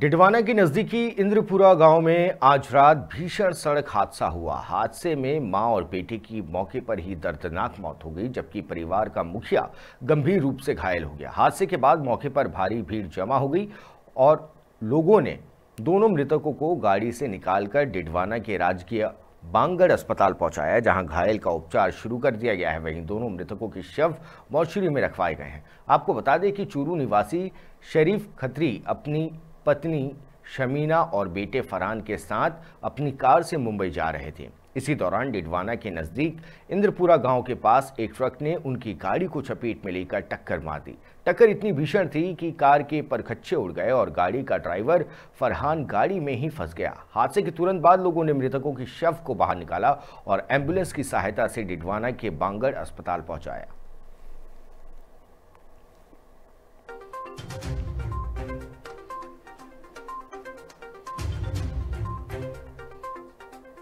डिडवाना के नज़दीकी इंद्रपुरा गांव में आज रात भीषण सड़क हादसा हुआ हादसे में मां और बेटे की मौके पर ही दर्दनाक मौत हो गई जबकि परिवार का मुखिया गंभीर रूप से घायल हो गया हादसे के बाद मौके पर भारी भीड़ जमा हो गई और लोगों ने दोनों मृतकों को गाड़ी से निकालकर डिडवाना के राजकीय बांगड़ अस्पताल पहुंचाया जहां घायल का उपचार शुरू कर दिया गया है वहीं दोनों मृतकों के शव मौसरी में रखवाए गए हैं आपको बता दें कि चूरू निवासी शरीफ खत्री अपनी पत्नी शमीना और बेटे फरहान के साथ अपनी कार से मुंबई जा रहे थे इसी दौरान डिडवाना के नज़दीक इंद्रपुरा गांव के पास एक ट्रक ने उनकी गाड़ी को चपेट में लेकर टक्कर मार दी टक्कर इतनी भीषण थी कि कार के परखच्चे उड़ गए और गाड़ी का ड्राइवर फरहान गाड़ी में ही फंस गया हादसे के तुरंत बाद लोगों ने मृतकों के शव को बाहर निकाला और एम्बुलेंस की सहायता से डिडवाना के बांगड़ अस्पताल पहुंचाया